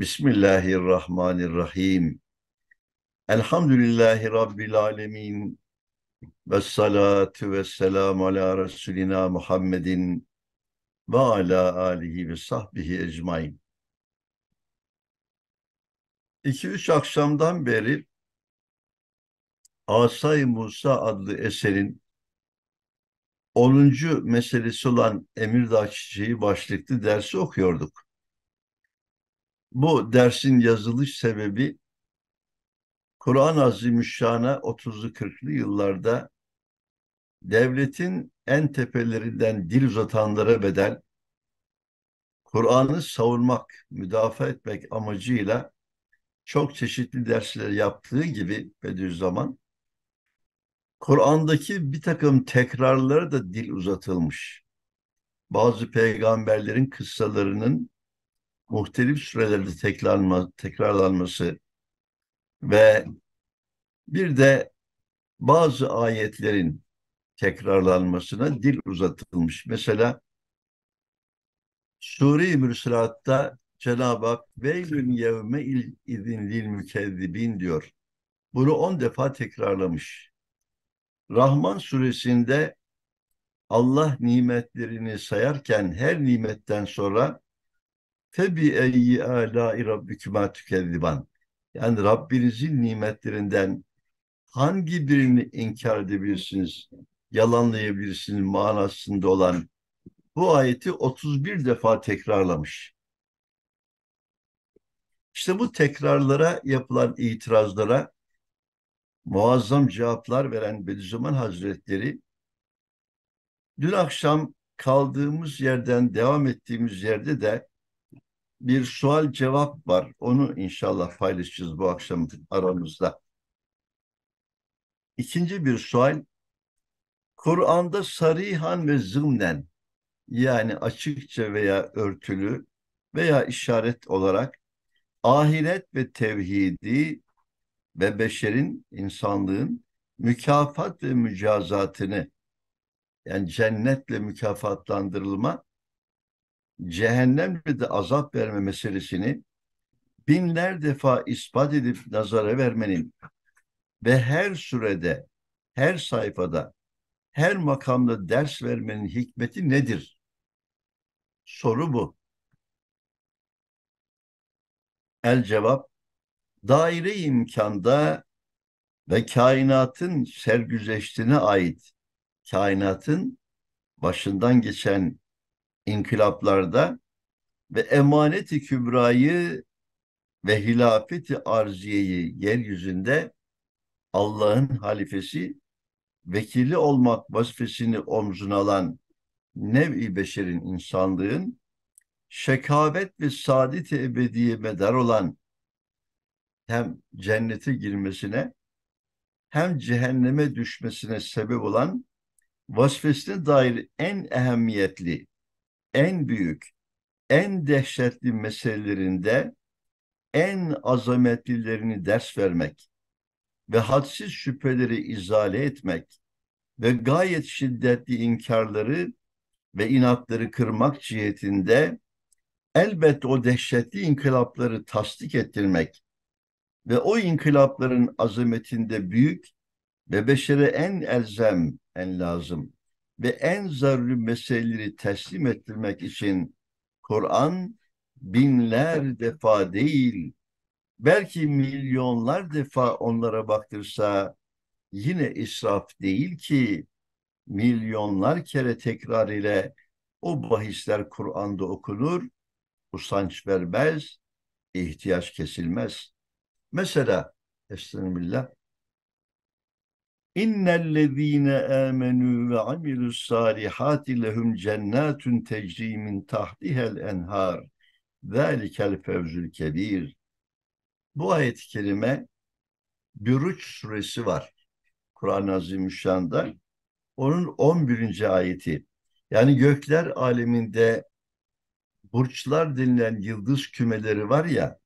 Bismillahirrahmanirrahim. Elhamdülillahi Rabbil alemin. Ve salatu ve selamu ala Resulina Muhammedin ve ala alihi ve sahbihi ecmain. İki üç akşamdan beri Asay Musa adlı eserin 10. meselesi olan Emirdağ Çiçeği başlıklı dersi okuyorduk bu dersin yazılış sebebi Kur'an-ı Azimüşşan'a 30'lu 40'lı yıllarda devletin en tepelerinden dil uzatanlara bedel Kur'an'ı savunmak, müdafaa etmek amacıyla çok çeşitli dersler yaptığı gibi Bediüzzaman Kur'an'daki bir takım tekrarları da dil uzatılmış. Bazı peygamberlerin kıssalarının muhtelif sürelerde tekrarlanma, tekrarlanması ve bir de bazı ayetlerin tekrarlanmasına dil uzatılmış. Mesela Suri i Cenab-ı Hak veylün yevme il izin lil mükezzibin diyor. Bunu on defa tekrarlamış. Rahman suresinde Allah nimetlerini sayarken her nimetten sonra Febi eyyi âlâi rabbikuma tükezziban. Yani Rabbinizin nimetlerinden hangi birini inkar edebilirsiniz, yalanlayabilirsiniz manasında olan bu ayeti 31 defa tekrarlamış. İşte bu tekrarlara yapılan itirazlara muazzam cevaplar veren Bediüzzaman Hazretleri dün akşam kaldığımız yerden devam ettiğimiz yerde de bir sual cevap var. Onu inşallah paylaşacağız bu akşam aramızda. İkinci bir sual. Kur'an'da sarihan ve zımnen yani açıkça veya örtülü veya işaret olarak ahiret ve tevhidi ve beşerin, insanlığın mükafat ve mücazatını yani cennetle mükafatlandırılma cehennemde de azap verme meselesini binler defa ispat edip nazara vermenin ve her sürede, her sayfada, her makamda ders vermenin hikmeti nedir? Soru bu. El cevap, daire imkanda ve kainatın sergüzeştine ait, kainatın başından geçen inkılaplarda ve emaneti kübrayı ve hilafeti arziyeyi yeryüzünde Allah'ın halifesi, vekili olmak vazifesini omzuna alan nev-i beşerin insanlığın şekavet ve saadet ebediye medar olan hem cennete girmesine hem cehenneme düşmesine sebep olan vasfesine dair en ehemmiyetli en büyük, en dehşetli meselelerinde en azametlilerini ders vermek ve hadsiz şüpheleri izale etmek ve gayet şiddetli inkarları ve inatları kırmak cihetinde elbette o dehşetli inkılapları tasdik ettirmek ve o inkılapların azametinde büyük ve beşere en elzem, en lazım ve en zaruri meseleleri teslim ettirmek için Kur'an binler defa değil, belki milyonlar defa onlara baktırsa yine israf değil ki milyonlar kere tekrar ile o bahisler Kur'an'da okunur, usanç vermez, ihtiyaç kesilmez. Mesela, Estağfirullah, İnnellezîne âmenû ve amilüssâlihâti lehum cennâtun tecrî min tahtihel enhâr. Zâlikel fevzül kebîr. Bu ayet-i kerime Bürüç suresi var. Kur'an-ı Azimüşşan'da. Onun 11. ayeti. Yani gökler aleminde burçlar denilen yıldız kümeleri var ya.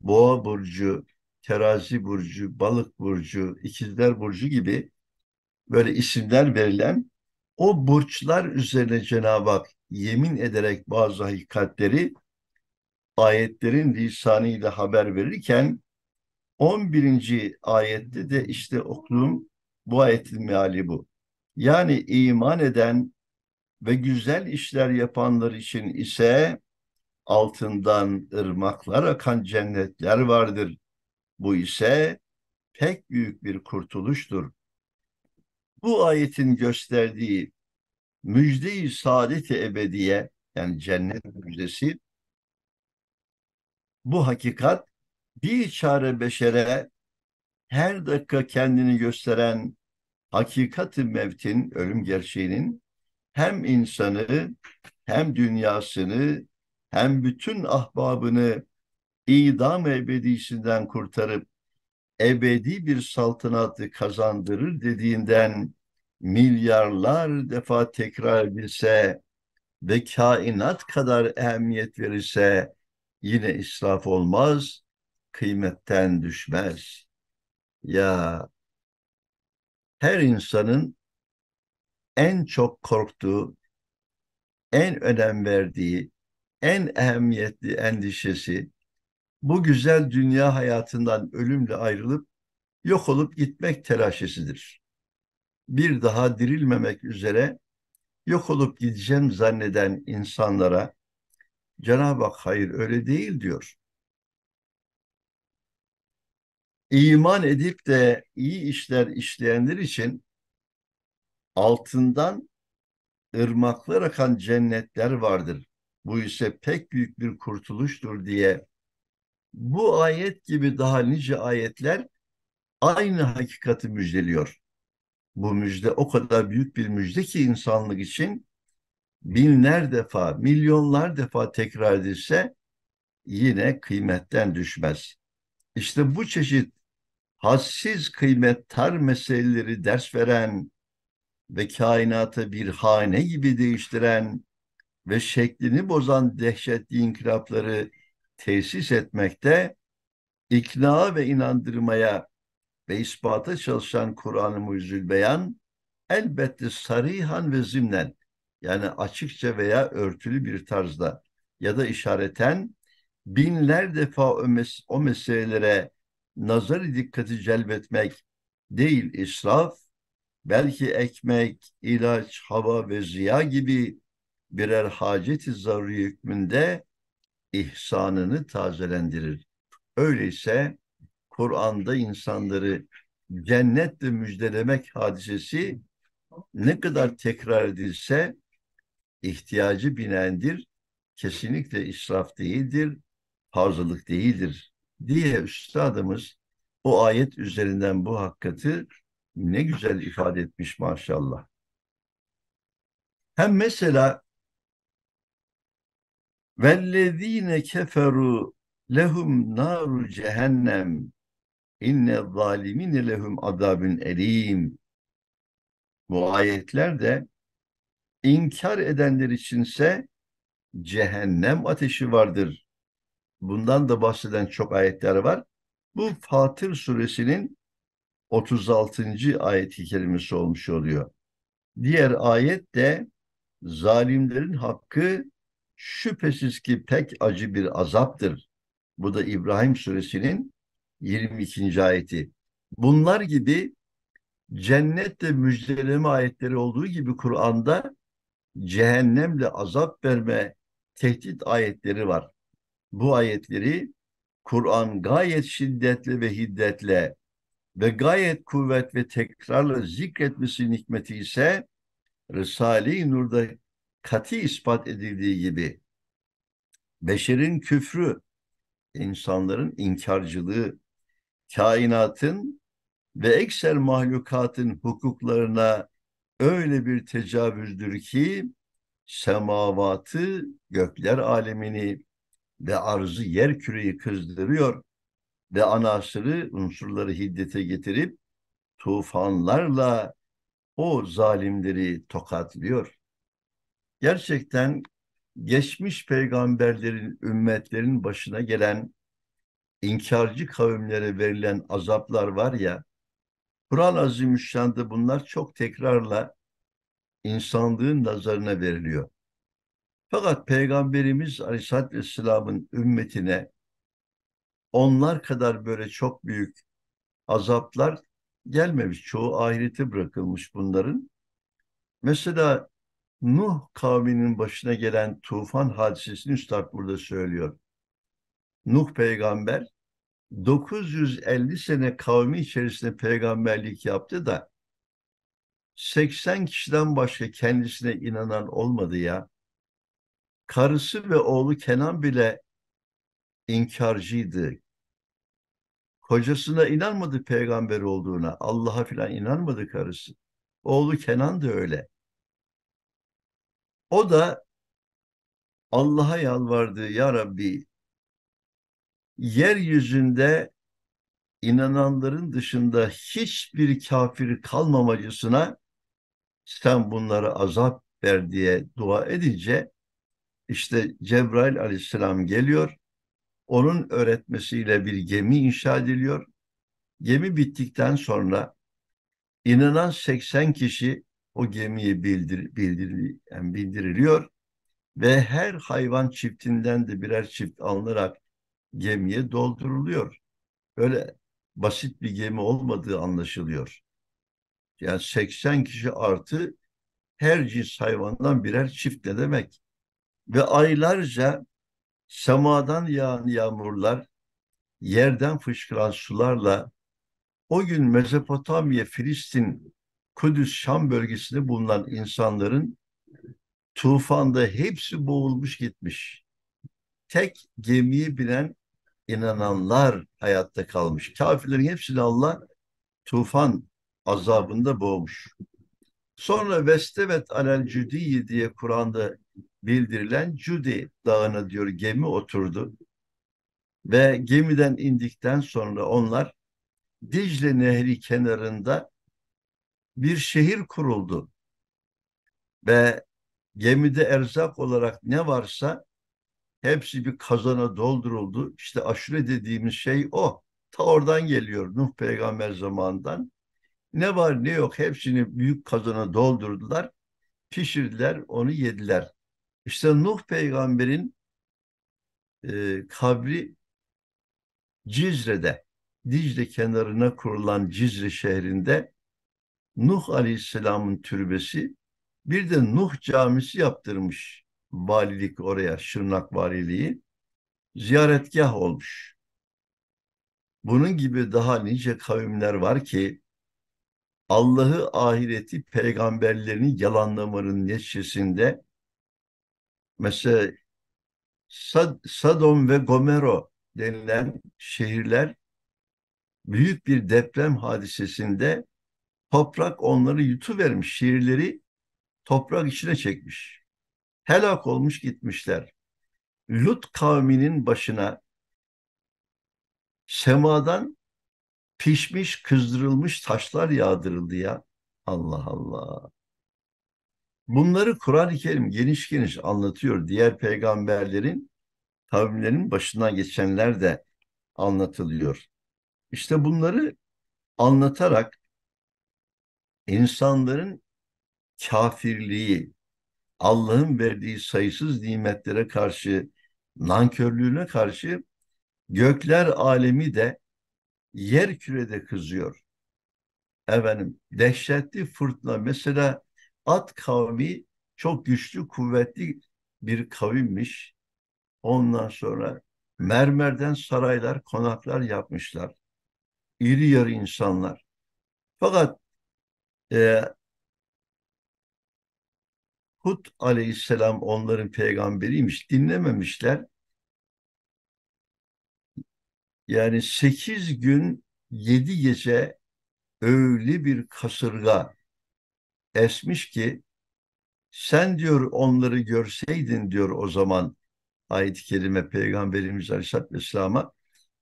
Boğa burcu, terazi burcu, balık burcu, ikizler burcu gibi böyle isimler verilen o burçlar üzerine Cenab-ı Hak yemin ederek bazı hakikatleri ayetlerin lisanıyla haber verirken 11. ayette de işte okuduğum bu ayetin meali bu. Yani iman eden ve güzel işler yapanlar için ise altından ırmaklar akan cennetler vardır. Bu ise pek büyük bir kurtuluştur. Bu ayetin gösterdiği müjde-i saadet-i ebediye yani cennet müjdesi bu hakikat bir çare beşere her dakika kendini gösteren hakikati mevtin, ölüm gerçeğinin hem insanı hem dünyasını hem bütün ahbabını idam ebedisinden kurtarıp ebedi bir saltanatı kazandırır dediğinden milyarlar defa tekrar edilse ve kainat kadar ehemmiyet verirse yine israf olmaz, kıymetten düşmez. Ya her insanın en çok korktuğu, en önem verdiği, en ehemmiyetli endişesi bu güzel dünya hayatından ölümle ayrılıp yok olup gitmek telaşesidir. Bir daha dirilmemek üzere yok olup gideceğim zanneden insanlara Cenab-ı Hak hayır öyle değil diyor. İman edip de iyi işler işleyenler için altından ırmaklar akan cennetler vardır. Bu ise pek büyük bir kurtuluştur diye bu ayet gibi daha nice ayetler aynı hakikati müjdeliyor. Bu müjde o kadar büyük bir müjde ki insanlık için binler defa, milyonlar defa tekrar edilse yine kıymetten düşmez. İşte bu çeşit hassiz kıymettar meseleleri ders veren ve kainatı bir hane gibi değiştiren ve şeklini bozan dehşetli inkılapları tesis etmekte, ikna ve inandırmaya ve ispata çalışan Kur'an-ı Mucizül Beyan elbette sarihan ve zimnen yani açıkça veya örtülü bir tarzda ya da işareten binler defa o, mes o meselelere nazarı dikkati celbetmek değil israf, belki ekmek, ilaç, hava ve ziya gibi birer haceti zaruri hükmünde ihsanını tazelendirir. Öyleyse Kur'an'da insanları cennetle müjdelemek hadisesi ne kadar tekrar edilse ihtiyacı binendir, kesinlikle israf değildir, fazlalık değildir diye üstadımız o ayet üzerinden bu hakikati ne güzel ifade etmiş maşallah. Hem mesela Vellezine keferu lehum naru cehennem inne zalimine lehum azabun elim. Bu ayetler de inkar edenler içinse cehennem ateşi vardır. Bundan da bahseden çok ayetler var. Bu Fatır suresinin 36. ayeti kelimesi olmuş oluyor. Diğer ayet de zalimlerin hakkı şüphesiz ki pek acı bir azaptır. Bu da İbrahim suresinin 22. ayeti. Bunlar gibi cennette müjdeleme ayetleri olduğu gibi Kur'an'da cehennemle azap verme tehdit ayetleri var. Bu ayetleri Kur'an gayet şiddetli ve hiddetle ve gayet kuvvet ve tekrarla zikretmesinin hikmeti ise Risale-i Nur'da katı ispat edildiği gibi beşerin küfrü, insanların inkarcılığı, kainatın ve eksel mahlukatın hukuklarına öyle bir tecavüzdür ki semavatı, gökler alemini ve arzı yer küreyi kızdırıyor ve anasırı, unsurları hiddete getirip tufanlarla o zalimleri tokatlıyor gerçekten geçmiş peygamberlerin, ümmetlerin başına gelen inkarcı kavimlere verilen azaplar var ya, Kur'an-ı Azimüşşan'da bunlar çok tekrarla insanlığın nazarına veriliyor. Fakat Peygamberimiz Aleyhisselatü Vesselam'ın ümmetine onlar kadar böyle çok büyük azaplar gelmemiş. Çoğu ahirete bırakılmış bunların. Mesela Nuh kavminin başına gelen tufan hadisesini Üstad burada söylüyor. Nuh peygamber 950 sene kavmi içerisinde peygamberlik yaptı da 80 kişiden başka kendisine inanan olmadı ya. Karısı ve oğlu Kenan bile inkarcıydı. Kocasına inanmadı peygamber olduğuna. Allah'a filan inanmadı karısı. Oğlu Kenan da öyle. O da Allah'a yalvardı ya Rabbi yeryüzünde inananların dışında hiçbir kafir kalmamacısına sen bunlara azap ver diye dua edince işte Cebrail aleyhisselam geliyor. Onun öğretmesiyle bir gemi inşa ediliyor. Gemi bittikten sonra inanan 80 kişi o gemiye bildir, bildir, yani bildiriliyor ve her hayvan çiftinden de birer çift alınarak gemiye dolduruluyor. Böyle basit bir gemi olmadığı anlaşılıyor. Yani 80 kişi artı her cins hayvandan birer çift ne demek? Ve aylarca semadan yağan yağmurlar, yerden fışkıran sularla o gün Mezopotamya, Filistin Kudüs Şam bölgesinde bulunan insanların tufanda hepsi boğulmuş gitmiş. Tek gemiyi bilen inananlar hayatta kalmış. Kafirlerin hepsini Allah tufan azabında boğmuş. Sonra Vestevet alel Cüdiyi diye Kur'an'da bildirilen Cudi dağına diyor gemi oturdu. Ve gemiden indikten sonra onlar Dicle Nehri kenarında bir şehir kuruldu. Ve gemide erzak olarak ne varsa hepsi bir kazana dolduruldu. İşte aşure dediğimiz şey o. Ta oradan geliyor Nuh peygamber zamanından. Ne var ne yok hepsini büyük kazana doldurdular. Pişirdiler onu yediler. İşte Nuh peygamberin e, kabri Cizre'de, Dicle kenarına kurulan Cizre şehrinde Nuh Aleyhisselam'ın türbesi bir de Nuh camisi yaptırmış valilik oraya Şırnak valiliği ziyaretgah olmuş. Bunun gibi daha nice kavimler var ki Allah'ı ahireti peygamberlerini yalanlamanın neticesinde mesela Sad Sadom ve Gomero denilen şehirler büyük bir deprem hadisesinde Toprak onları yutuvermiş, şiirleri toprak içine çekmiş. Helak olmuş gitmişler. Lut kavminin başına semadan pişmiş, kızdırılmış taşlar yağdırıldı ya. Allah Allah. Bunları Kur'an-ı Kerim geniş geniş anlatıyor. Diğer peygamberlerin kavimlerin başından geçenler de anlatılıyor. İşte bunları anlatarak insanların kafirliği, Allah'ın verdiği sayısız nimetlere karşı, nankörlüğüne karşı gökler alemi de yer kürede kızıyor. Efendim dehşetli fırtına mesela At kavmi çok güçlü kuvvetli bir kavimmiş. Ondan sonra mermerden saraylar, konaklar yapmışlar. İri yarı insanlar. Fakat e, Hud aleyhisselam onların peygamberiymiş. Dinlememişler. Yani sekiz gün yedi gece öyle bir kasırga esmiş ki sen diyor onları görseydin diyor o zaman ayet-i kerime Peygamberimiz Aleyhisselatü Vesselam'a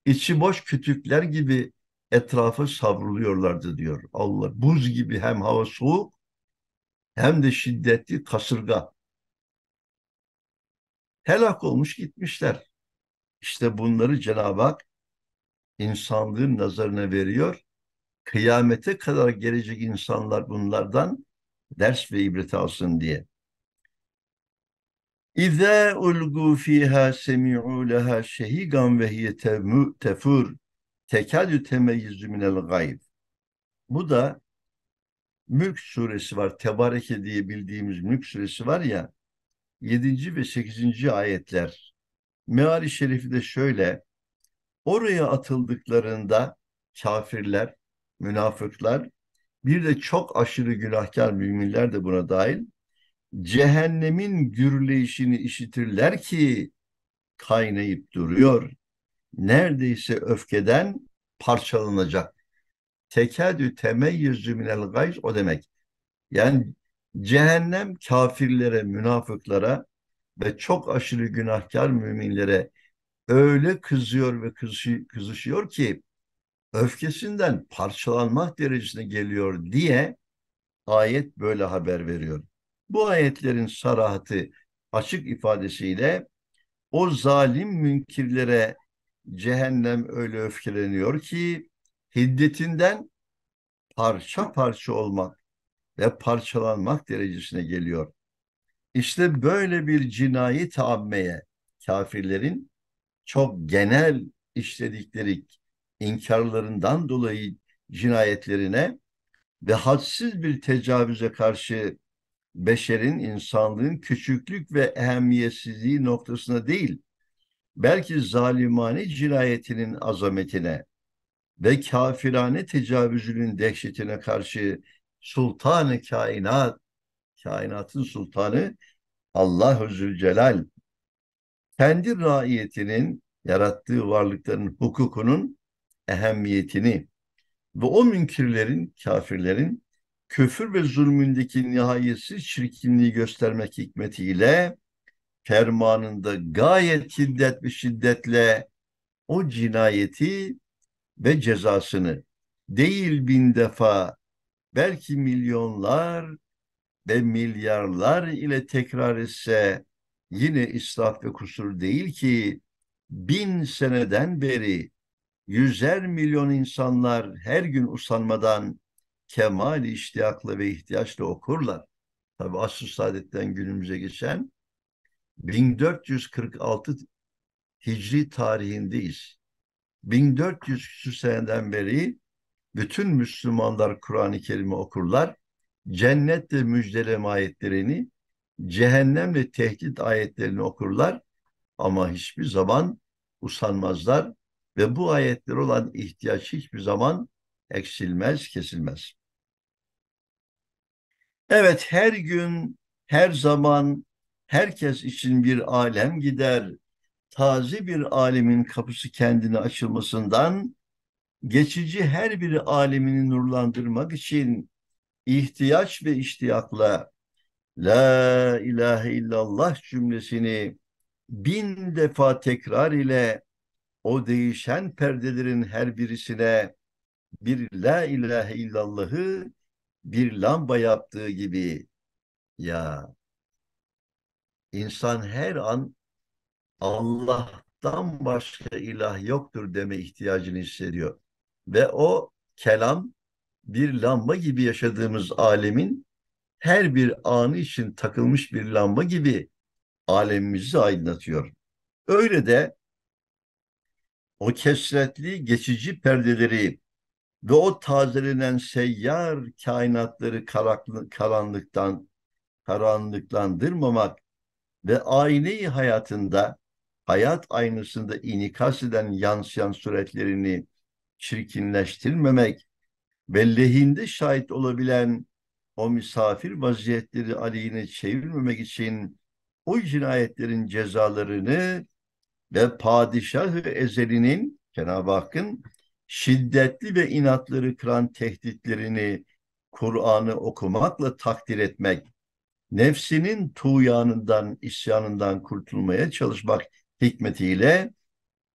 içi boş kütükler gibi etrafa savruluyorlardı diyor Allah. Buz gibi hem hava soğuk hem de şiddetli kasırga. Helak olmuş gitmişler. İşte bunları Cenab-ı Hak insanlığın nazarına veriyor. Kıyamete kadar gelecek insanlar bunlardan ders ve ibret alsın diye. İzâ ulgû fîhâ semî'û lehâ şehîgan ve hiye tefûr tekadü temeyyüzü minel gayb. Bu da Mülk suresi var. Tebareke diye bildiğimiz Mülk suresi var ya 7. ve 8. ayetler. Meali şerifi de şöyle. Oraya atıldıklarında kafirler, münafıklar bir de çok aşırı günahkar müminler de buna dahil cehennemin gürleyişini işitirler ki kaynayıp duruyor neredeyse öfkeden parçalanacak. Tekadü temeyyüzü minel gayz o demek. Yani cehennem kafirlere, münafıklara ve çok aşırı günahkar müminlere öyle kızıyor ve kızışıyor ki öfkesinden parçalanmak derecesine geliyor diye ayet böyle haber veriyor. Bu ayetlerin sarahatı açık ifadesiyle o zalim münkirlere cehennem öyle öfkeleniyor ki hiddetinden parça parça olmak ve parçalanmak derecesine geliyor. İşte böyle bir cinayi tabmeye kafirlerin çok genel işledikleri inkarlarından dolayı cinayetlerine ve hadsiz bir tecavüze karşı beşerin, insanlığın küçüklük ve ehemmiyetsizliği noktasına değil, belki zalimane cinayetinin azametine ve kafirane tecavüzünün dehşetine karşı sultanı kainat, kainatın sultanı Allah-u Zülcelal, kendi raiyetinin yarattığı varlıkların hukukunun ehemmiyetini ve o münkirlerin, kafirlerin küfür ve zulmündeki nihayetsiz çirkinliği göstermek hikmetiyle fermanında gayet şiddet bir şiddetle o cinayeti ve cezasını değil bin defa belki milyonlar ve milyarlar ile tekrar etse yine israf ve kusur değil ki bin seneden beri yüzer milyon insanlar her gün usanmadan kemal iştiyakla ve ihtiyaçla okurlar. Tabi asr saadetten günümüze geçen 1446 Hicri tarihindeyiz. 1400 küsur seneden beri bütün Müslümanlar Kur'an-ı Kerim'i okurlar. Cennetle müjdeleme ayetlerini, cehennemle tehdit ayetlerini okurlar. Ama hiçbir zaman usanmazlar ve bu ayetler olan ihtiyaç hiçbir zaman eksilmez, kesilmez. Evet her gün, her zaman herkes için bir alem gider. Taze bir alemin kapısı kendine açılmasından geçici her bir alemini nurlandırmak için ihtiyaç ve iştiyakla La ilahe illallah cümlesini bin defa tekrar ile o değişen perdelerin her birisine bir la ilahe illallahı bir lamba yaptığı gibi ya İnsan her an Allah'tan başka ilah yoktur deme ihtiyacını hissediyor. Ve o kelam bir lamba gibi yaşadığımız alemin her bir anı için takılmış bir lamba gibi alemimizi aydınlatıyor. Öyle de o kesretli geçici perdeleri ve o tazelenen seyyar kainatları karanlıktan karanlıklandırmamak ve aileyi hayatında hayat aynasında inikas eden yansıyan suretlerini çirkinleştirmemek ve lehinde şahit olabilen o misafir vaziyetleri aleyhine çevirmemek için o cinayetlerin cezalarını ve padişah ezelinin Cenab-ı Hakk'ın şiddetli ve inatları kıran tehditlerini Kur'an'ı okumakla takdir etmek nefsinin tuğyanından, isyanından kurtulmaya çalışmak hikmetiyle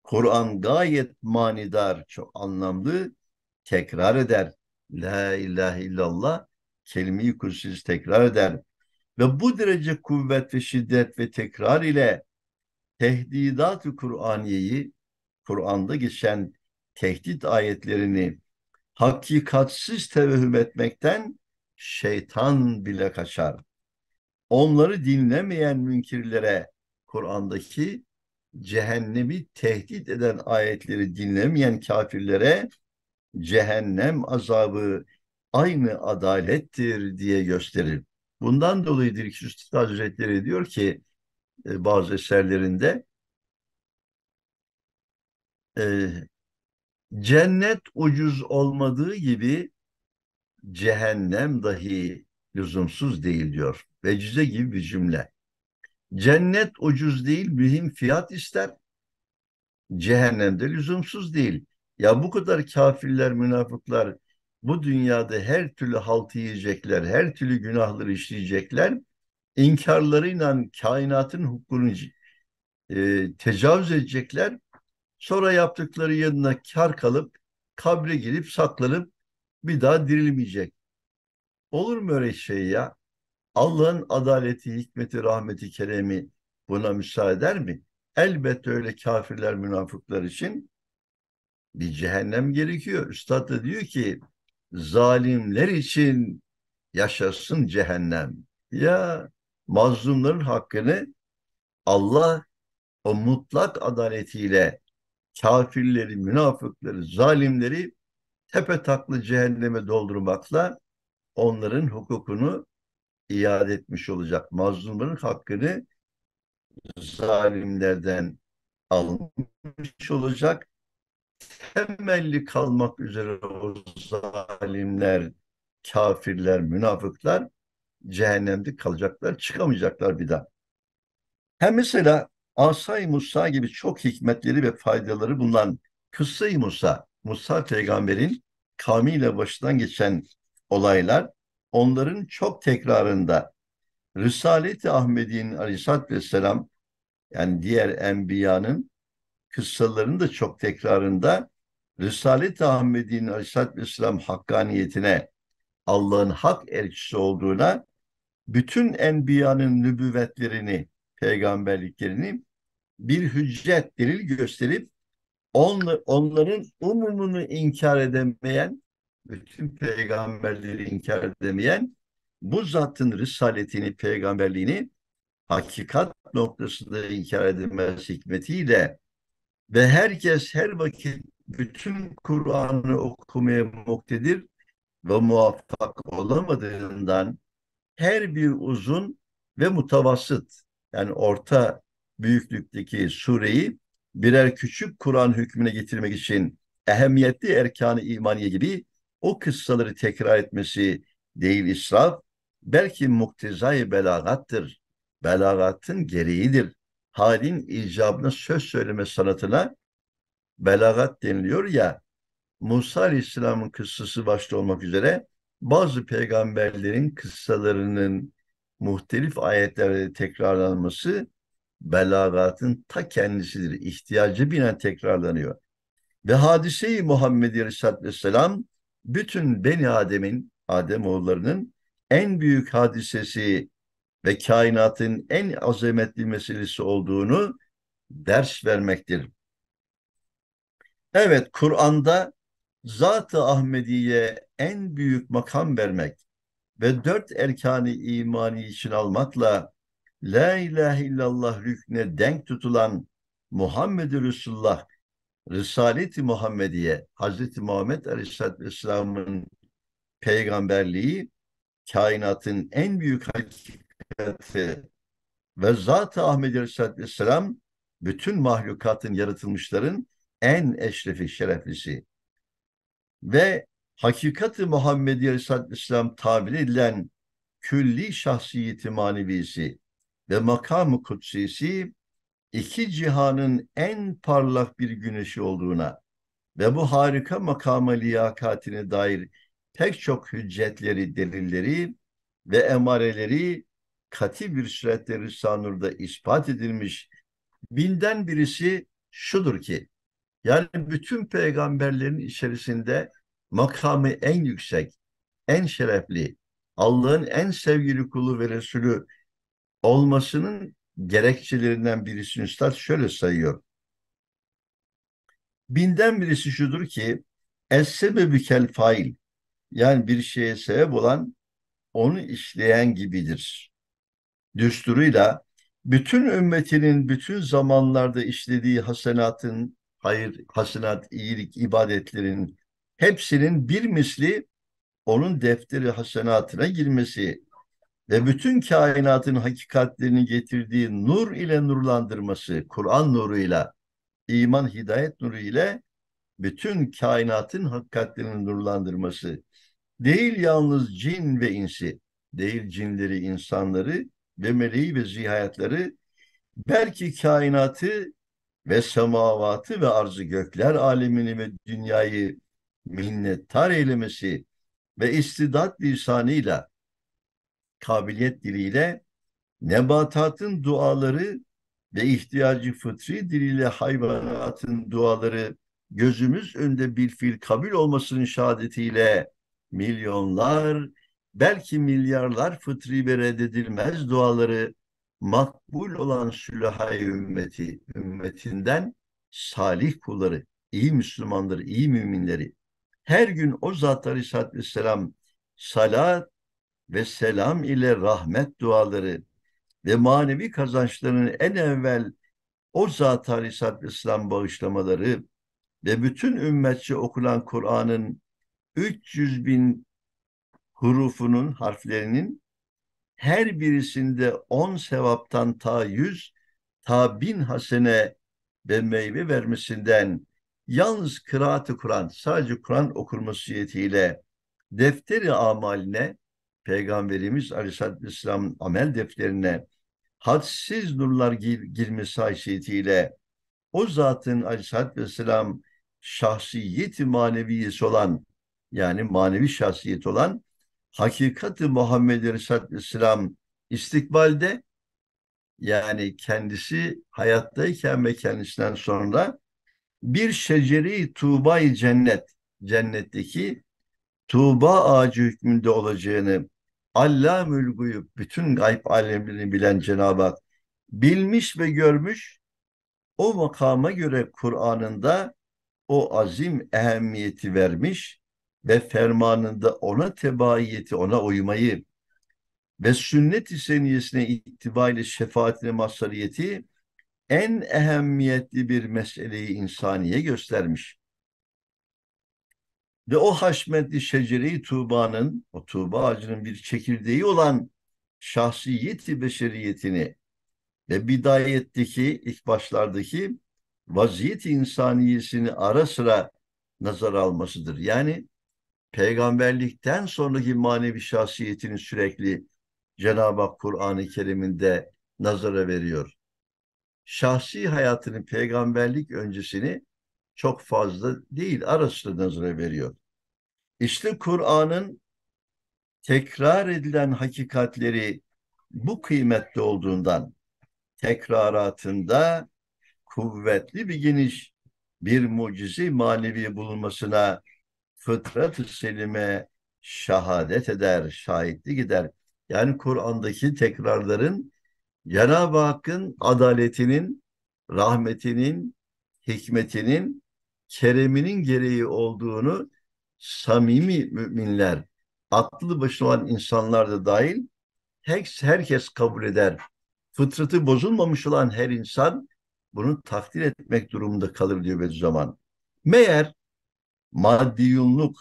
Kur'an gayet manidar, çok anlamlı tekrar eder. La ilahe illallah kelime-i kursuz tekrar eder. Ve bu derece kuvvet ve şiddet ve tekrar ile tehdidat-ı Kur'aniyeyi, Kur'an'da geçen tehdit ayetlerini hakikatsiz tevehüm etmekten şeytan bile kaçar onları dinlemeyen münkirlere Kur'an'daki cehennemi tehdit eden ayetleri dinlemeyen kafirlere cehennem azabı aynı adalettir diye gösterir. Bundan dolayıdır ki Üstad Hazretleri diyor ki e, bazı eserlerinde e, cennet ucuz olmadığı gibi cehennem dahi lüzumsuz değil diyor. Vecize gibi bir cümle. Cennet ucuz değil, mühim fiyat ister. Cehennem de lüzumsuz değil. Ya bu kadar kafirler, münafıklar bu dünyada her türlü haltı yiyecekler, her türlü günahları işleyecekler. İnkarlarıyla kainatın hukukunu e, tecavüz edecekler. Sonra yaptıkları yanına kar kalıp kabre girip saklanıp bir daha dirilmeyecek. Olur mu öyle şey ya? Allah'ın adaleti, hikmeti, rahmeti, keremi buna müsaade eder mi? Elbette öyle kafirler, münafıklar için bir cehennem gerekiyor. Üstad da diyor ki zalimler için yaşasın cehennem. Ya mazlumların hakkını Allah o mutlak adaletiyle kafirleri, münafıkları, zalimleri tepe taklı cehenneme doldurmakla onların hukukunu iade etmiş olacak. mazlumların hakkını zalimlerden almış olacak. Temelli kalmak üzere o zalimler, kafirler, münafıklar cehennemde kalacaklar, çıkamayacaklar bir daha. Hem mesela Asay Musa gibi çok hikmetleri ve faydaları bulunan Kıssa-i Musa, Musa peygamberin kavmiyle başından geçen olaylar onların çok tekrarında Risalet-i Ahmedi'nin aleyhissalatü vesselam yani diğer enbiyanın kıssalarının da çok tekrarında Risalet-i Ahmedi'nin aleyhissalatü vesselam hakkaniyetine Allah'ın hak elçisi olduğuna bütün enbiyanın nübüvvetlerini, peygamberliklerini bir hüccet, delil gösterip onla, onların umumunu inkar edemeyen bütün peygamberleri inkar demeyen, bu zatın risaletini, peygamberliğini hakikat noktasında inkar edilmez hikmetiyle ve herkes her vakit bütün Kur'an'ı okumaya muktedir ve muvaffak olamadığından her bir uzun ve mutavasıt yani orta büyüklükteki sureyi birer küçük Kur'an hükmüne getirmek için ehemmiyetli erkanı imaniye gibi o kıssaları tekrar etmesi değil israf, belki muktezai belagattır. Belagatın gereğidir. Halin icabına söz söyleme sanatına belagat deniliyor ya, Musa Aleyhisselam'ın kıssası başta olmak üzere bazı peygamberlerin kıssalarının muhtelif ayetlerde tekrarlanması belagatın ta kendisidir. İhtiyacı binen tekrarlanıyor. Ve hadise-i Muhammed Aleyhisselam bütün Beni Adem'in, Adem oğullarının en büyük hadisesi ve kainatın en azametli meselesi olduğunu ders vermektir. Evet, Kur'an'da Zat-ı Ahmedi'ye en büyük makam vermek ve dört erkanı imani için almakla La ilahe illallah rükne denk tutulan Muhammed Resulullah Risalet-i Muhammediye, Hazreti Muhammed Aleyhisselatü Vesselam'ın peygamberliği kainatın en büyük hakikati ve zat-ı Ahmet Aleyhisselatü Vesselam bütün mahlukatın yaratılmışların en eşrefi şereflisi ve hakikati Muhammed Aleyhisselatü Vesselam tabir edilen külli şahsiyeti manevisi ve makamı kutsisi iki cihanın en parlak bir güneşi olduğuna ve bu harika makama liyakatine dair pek çok hüccetleri, delilleri ve emareleri kati bir süretle Risanur'da ispat edilmiş. Binden birisi şudur ki, yani bütün peygamberlerin içerisinde makamı en yüksek, en şerefli, Allah'ın en sevgili kulu ve Resulü olmasının gerekçelerinden birisini üstad şöyle sayıyor. Binden birisi şudur ki es sebebi kel fail yani bir şeye sebep olan onu işleyen gibidir. Düsturuyla bütün ümmetinin bütün zamanlarda işlediği hasenatın, hayır, hasenat, iyilik, ibadetlerin hepsinin bir misli onun defteri hasenatına girmesi ve bütün kainatın hakikatlerini getirdiği nur ile nurlandırması, Kur'an nuruyla, iman hidayet nuru ile bütün kainatın hakikatlerini nurlandırması. Değil yalnız cin ve insi, değil cinleri, insanları ve meleği ve zihayatları, belki kainatı ve semavatı ve arzı gökler alemini ve dünyayı minnettar eylemesi ve istidat lisanıyla kabiliyet diliyle nebatatın duaları ve ihtiyacı fıtri diliyle hayvanatın duaları gözümüz önünde bir fil kabul olmasının şehadetiyle milyonlar belki milyarlar fıtri ve reddedilmez duaları makbul olan sülahayı ümmeti, ümmetinden salih kulları, iyi Müslümanları, iyi müminleri her gün o zatları satt ve salat ve selam ile rahmet duaları ve manevi kazançlarını en evvel o zat-ı Aleyhisselatü Vesselam bağışlamaları ve bütün ümmetçe okulan Kur'an'ın 300 bin hurufunun, harflerinin her birisinde 10 sevaptan ta 100, ta bin hasene ve meyve vermesinden yalnız kıraat Kur'an, sadece Kur'an okunması suretiyle defteri amaline Peygamberimiz Aleyhisselatü Vesselam'ın amel defterine hadsiz nurlar gir, girmesi haysiyetiyle o zatın Aleyhisselatü Vesselam şahsiyeti maneviyesi olan yani manevi şahsiyet olan hakikati Muhammed Aleyhisselatü Vesselam istikbalde yani kendisi hayattayken ve kendisinden sonra bir şeceri tuğba cennet, cennetteki tuğba ağacı hükmünde olacağını Allamül Guyub, bütün gayb alemini bilen Cenab-ı Hak bilmiş ve görmüş o makama göre Kur'an'ında o azim ehemmiyeti vermiş ve fermanında ona tebaiyeti, ona uymayı ve sünnet-i seniyesine itibariyle şefaatine mazhariyeti en ehemmiyetli bir meseleyi insaniye göstermiş. Ve o haşmetli şeceri Tuğba'nın, o Tuğba ağacının bir çekirdeği olan şahsiyeti beşeriyetini ve bidayetteki, ilk başlardaki vaziyet insaniyesini ara sıra nazar almasıdır. Yani peygamberlikten sonraki manevi şahsiyetini sürekli Cenab-ı Hak Kur'an-ı Kerim'inde nazara veriyor. Şahsi hayatının peygamberlik öncesini çok fazla değil ara sıra nazara veriyor. İşte Kur'an'ın tekrar edilen hakikatleri bu kıymetli olduğundan tekraratında kuvvetli bir geniş bir mucize manevi bulunmasına fıtrat-ı selime şahadet eder, şahitli gider. Yani Kur'an'daki tekrarların Cenab-ı Hakk'ın adaletinin, rahmetinin, hikmetinin, kereminin gereği olduğunu samimi müminler, atlı başına olan insanlar da dahil her, herkes kabul eder. Fıtratı bozulmamış olan her insan bunu takdir etmek durumunda kalır diyor Bediüzzaman. Meğer maddiyunluk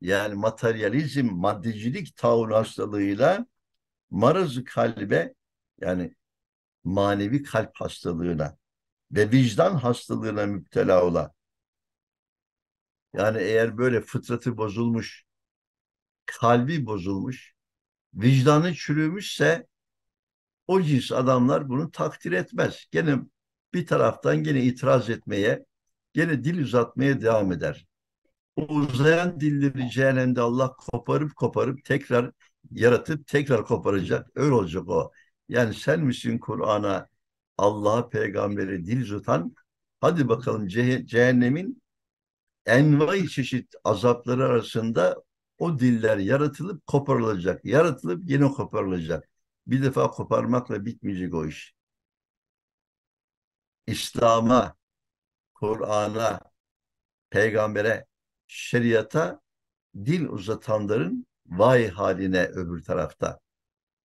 yani materyalizm, maddicilik taun hastalığıyla marazı kalbe yani manevi kalp hastalığına ve vicdan hastalığına müptela olan yani eğer böyle fıtratı bozulmuş, kalbi bozulmuş, vicdanı çürümüşse o cins adamlar bunu takdir etmez. Gene bir taraftan gene itiraz etmeye, gene dil uzatmaya devam eder. O uzayan dilleri cehennemde Allah koparıp koparıp tekrar yaratıp tekrar koparacak. Öyle olacak o. Yani sen misin Kur'an'a Allah'a peygambere dil uzatan? Hadi bakalım ceh cehennemin envai çeşit azapları arasında o diller yaratılıp koparılacak. Yaratılıp yine koparılacak. Bir defa koparmakla bitmeyecek o iş. İslam'a, Kur'an'a, peygambere, şeriata dil uzatanların vay haline öbür tarafta.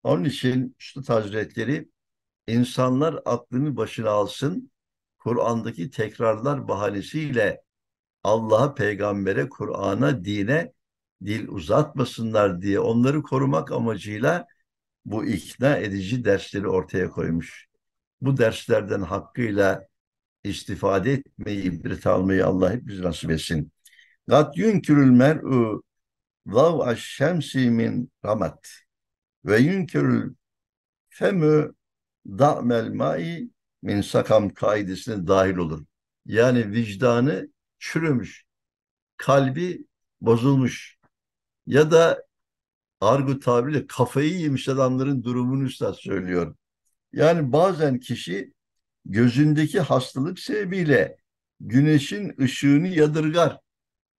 Onun için şu Hazretleri insanlar aklını başına alsın, Kur'an'daki tekrarlar bahanesiyle Allah'a, peygambere, Kur'an'a, dine dil uzatmasınlar diye onları korumak amacıyla bu ikna edici dersleri ortaya koymuş. Bu derslerden hakkıyla istifade etmeyi, ibret almayı Allah hepimiz nasip etsin. Gat yunkürül mer'u zav şemsi min ramat ve yunkürül femü da'mel ma'i min sakam kaidesine dahil olur. Yani vicdanı çürümüş, kalbi bozulmuş ya da argo tabirle kafayı yemiş adamların durumunu üstad söylüyor. Yani bazen kişi gözündeki hastalık sebebiyle güneşin ışığını yadırgar.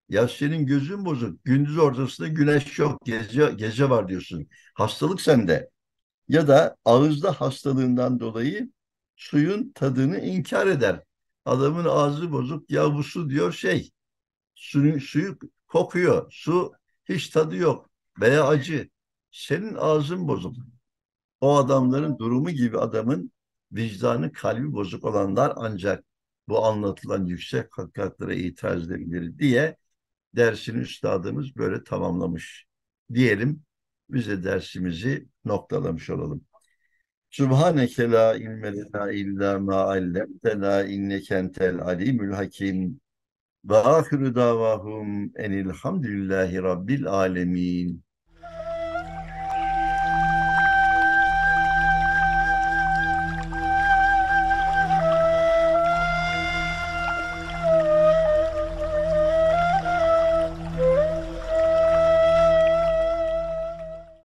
Ya senin gözün bozuk. Gündüz ortasında güneş yok. Gece, gece var diyorsun. Hastalık sende. Ya da ağızda hastalığından dolayı suyun tadını inkar eder. Adamın ağzı bozuk ya bu su diyor şey suyu, suyu kokuyor. Su hiç tadı yok veya acı. Senin ağzın bozuk. O adamların durumu gibi adamın vicdanı kalbi bozuk olanlar ancak bu anlatılan yüksek hakikatlere itiraz edebilir diye dersini üstadımız böyle tamamlamış. Diyelim bize dersimizi noktalamış olalım. Subhaneke la ilme lena illa ma allemtena inneke entel alimül hakim. Ve ahiru davahum enilhamdülillahi rabbil alemin.